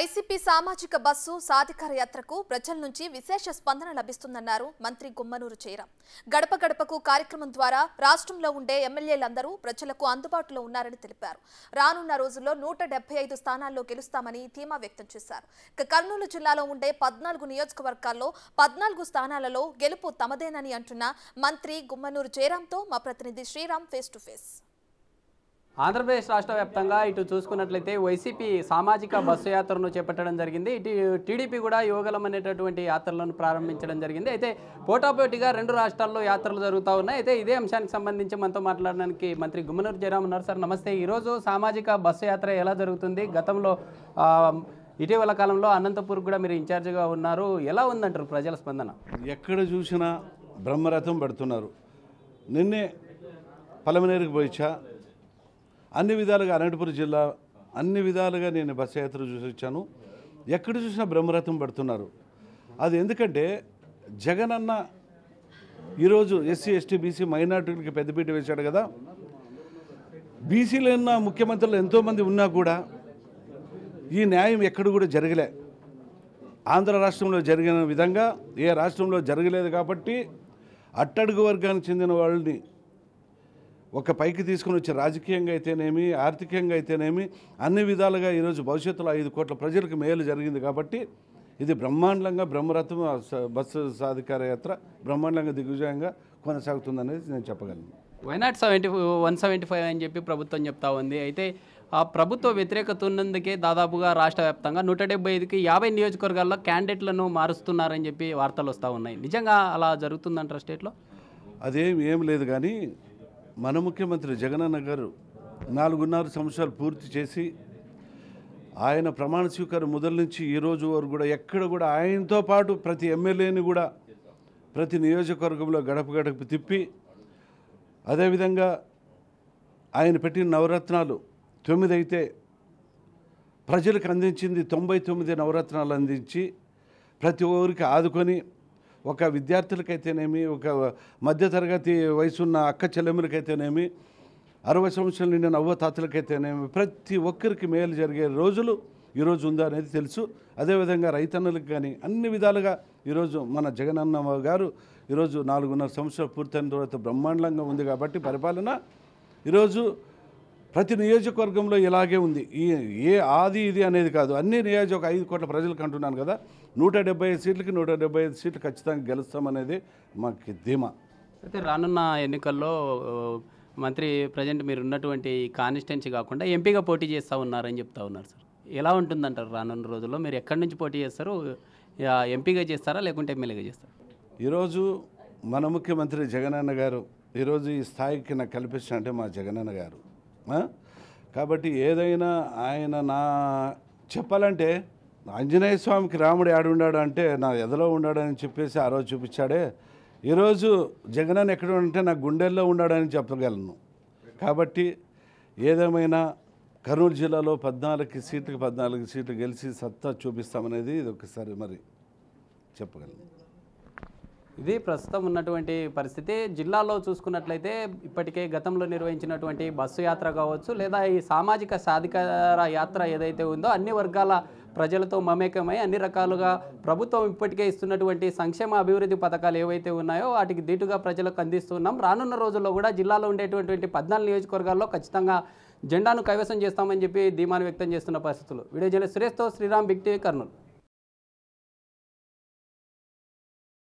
YCP సామాజిక bus సాధికార యాత్రకు ప్రజల నుంచి విశేష స్పందన లభిస్తుందన్నారు మంత్రి గుమ్మనూరు చేరం గడప గడపకు కార్యక్రమం ద్వారా రాష్ట్రంలో ఉండే ఎమ్మెల్యేలందరూ ప్రజలకు అందుబాటులో ఉన్నారని తెలిపారు రానున్న రోజుల్లో నూట ఐదు స్థానాల్లో గెలుస్తామని ధీమా వ్యక్తం చేశారు ఇక కర్నూలు జిల్లాలో ఉండే పద్నాలుగు నియోజకవర్గాల్లో పద్నాలుగు స్థానాలలో గెలుపు తమదేనని అంటున్న మంత్రి గుమ్మనూరు జయరాంతో మా ప్రతినిధి Sriram face to face Andhra Pradesh రాష్ట్ర వ్యాప్తంగా ఇటు చూసుకున్నట్లయితే వైసీపీ సామాజిక బస్సు యాత్రను చేపట్టడం జరిగింది ఇటు టీడీపీ కూడా యోగలం అనేటటువంటి యాత్రలను ప్రారంభించడం జరిగింది అయితే పోటాపోటీగా రెండు రాష్ట్రాల్లో యాత్రలు జరుగుతూ ఉన్నాయి అయితే ఇదే అంశానికి సంబంధించి మనతో మాట్లాడడానికి మంత్రి గుమ్మనూరు జయరామ్ ఉన్నారు సార్ నమస్తే ఈరోజు సామాజిక బస్సు యాత్ర ఎలా జరుగుతుంది గతంలో ఇటీవల కాలంలో అనంతపూర్ కూడా మీరు ఇన్ఛార్జిగా ఉన్నారు ఎలా ఉందంటారు ప్రజల స్పందన ఎక్కడ చూసినా బ్రహ్మరథం పెడుతున్నారు నిన్నే పలమనేరుకు పోయిచ్చా అన్ని విధాలుగా అనంతపురం జిల్లా అన్ని విధాలుగా నేను బస్ యాత్ర చూసి వచ్చాను ఎక్కడ చూసినా బ్రహ్మరథం పడుతున్నారు అది ఎందుకంటే జగన్ అన్న ఈరోజు ఎస్సీ ఎస్టీ బీసీ మైనార్టీలకి పెద్దపీట వేశాడు కదా బీసీలు ఉన్న ముఖ్యమంత్రులు ఎంతోమంది ఉన్నా కూడా ఈ న్యాయం ఎక్కడ కూడా జరగలే ఆంధ్ర రాష్ట్రంలో జరిగిన విధంగా ఏ రాష్ట్రంలో జరగలేదు కాబట్టి అట్టడుగు వర్గానికి చెందిన వాళ్ళని ఒక పైకి తీసుకుని వచ్చి రాజకీయంగా అయితేనేమి ఆర్థికంగా అయితేనేమి అన్ని విధాలుగా ఈరోజు భవిష్యత్తులో ఐదు కోట్ల ప్రజలకు మేలు జరిగింది కాబట్టి ఇది బ్రహ్మాండంగా బ్రహ్మరథం బస్సు సాధికార యాత్ర బ్రహ్మాండంగా దిగ్విజయంగా కొనసాగుతుందనేది నేను చెప్పగలను why not seventy one seventy five అని చెప్పి ప్రభుత్వం చెప్తా ఉంది అయితే ఆ ప్రభుత్వ వ్యతిరేకత ఉన్నందుకే దాదాపుగా రాష్ట్ర వ్యాప్తంగా నూట డెబ్బై ఐదుకి యాభై నియోజకవర్గాల్లో క్యాండిడేట్లను మారుస్తున్నారని చెప్పి వార్తలు వస్తూ ఉన్నాయి నిజంగా అలా జరుగుతుందంటారా స్టేట్లో అదేం ఏం లేదు కానీ మన ముఖ్యమంత్రి జగనన్న గారు నాలుగున్నర సంవత్సరాలు పూర్తి చేసి ఆయన ప్రమాణ స్వీకారం మొదలు నుంచి ఈ రోజు వరకు కూడా ఎక్కడ కూడా ఆయనతో పాటు ప్రతి ఎమ్మెల్యేని కూడా ప్రతి నియోజకవర్గంలో గడప గడప తిప్పి అదేవిధంగా ఆయన పెట్టిన నవరత్నాలు తొమ్మిది అయితే ప్రజలకు అందించింది తొంభై తొమ్మిది నవరత్నాలు అందించి ప్రతి ఊరికి ఆదుకొని ఒక విద్యార్థులకైతేనేమి ఒక మధ్యతరగతి వయసున్న అక్క చెల్లెమ్మలకైతేనేమి అరవై సంవత్సరాలు నిండిన అవ్వ తాతలకైతేనేమి ప్రతి ఒక్కరికి మేలు జరిగే రోజులు ఈరోజు ఉందా అనేది తెలుసు అదేవిధంగా రైతన్నలకు కానీ అన్ని విధాలుగా ఈరోజు మన జగనన్న గారు ఈరోజు నాలుగున్నర సంవత్సరాలు పూర్తయిన తర్వాత బ్రహ్మాండంగా ఉంది కాబట్టి పరిపాలన ఈరోజు ప్రతి నియోజకవర్గంలో ఇలాగే ఉంది ఈ ఏ ఆది ఇది అనేది కాదు అన్ని నియోజక ఐదు కోట్ల ప్రజలకు అంటున్నాను కదా నూట డెబ్బై ఐదు సీట్లకి నూట డెబ్బై ఐదు సీట్లు ఖచ్చితంగా గెలుస్తామనేది మాకు ధీమా అయితే రానున్న ఎన్నికల్లో మంత్రి ప్రజెంట్ మీరు ఉన్నటువంటి కాన్స్టిట్యున్సీ కాకుండా ఎంపీగా పోటీ చేస్తూ ఉన్నారని చెప్తా ఉన్నారు సార్ ఎలా ఉంటుందంటారు రానున్న రోజుల్లో మీరు ఎక్కడి నుంచి పోటీ చేస్తారు ఎంపీగా చేస్తారా లేకుంటే ఎమ్మెల్యేగా చేస్తారు ఈరోజు మన ముఖ్యమంత్రి జగనన్న గారు ఈరోజు ఈ స్థాయికి నాకు కల్పించినట్టే మా జగనన్న గారు కాబట్టి ఏదైనా ఆయన నా చెప్పాలంటే ఆంజనేయ స్వామికి రాముడు ఉన్నాడు అంటే నా ఎదలో ఉన్నాడని చెప్పేసి ఆ రోజు చూపించాడే ఈరోజు జగనన్న ఎక్కడ ఉంటే నా గుండెల్లో ఉన్నాడని చెప్పగలను కాబట్టి ఏదేమైనా కర్నూలు జిల్లాలో పద్నాలుగు సీట్లకు పద్నాలుగు సీట్లు గెలిచి సత్తా చూపిస్తామనేది ఇది ఒకసారి మరి చెప్పగలను ఇది ప్రస్తుతం ఉన్నటువంటి పరిస్థితి జిల్లాలో చూసుకున్నట్లయితే ఇప్పటికే గతంలో నిర్వహించినటువంటి బస్సు యాత్ర కావచ్చు లేదా ఈ సామాజిక సాధికార యాత్ర ఏదైతే ఉందో అన్ని వర్గాల ప్రజలతో మమేకమై అన్ని రకాలుగా ప్రభుత్వం ఇప్పటికే ఇస్తున్నటువంటి సంక్షేమ అభివృద్ధి పథకాలు ఏవైతే ఉన్నాయో వాటికి దీటుగా ప్రజలకు అందిస్తున్నాం రానున్న రోజుల్లో కూడా జిల్లాలో ఉండేటువంటి పద్నాలుగు నియోజకవర్గాల్లో ఖచ్చితంగా జెండాను కైవసం చేస్తామని చెప్పి ధీమాను వ్యక్తం చేస్తున్న పరిస్థితులు వీడియో జర్నలిస్ట్ సురేష్తో శ్రీరామ్ బిక్టి కర్నూలు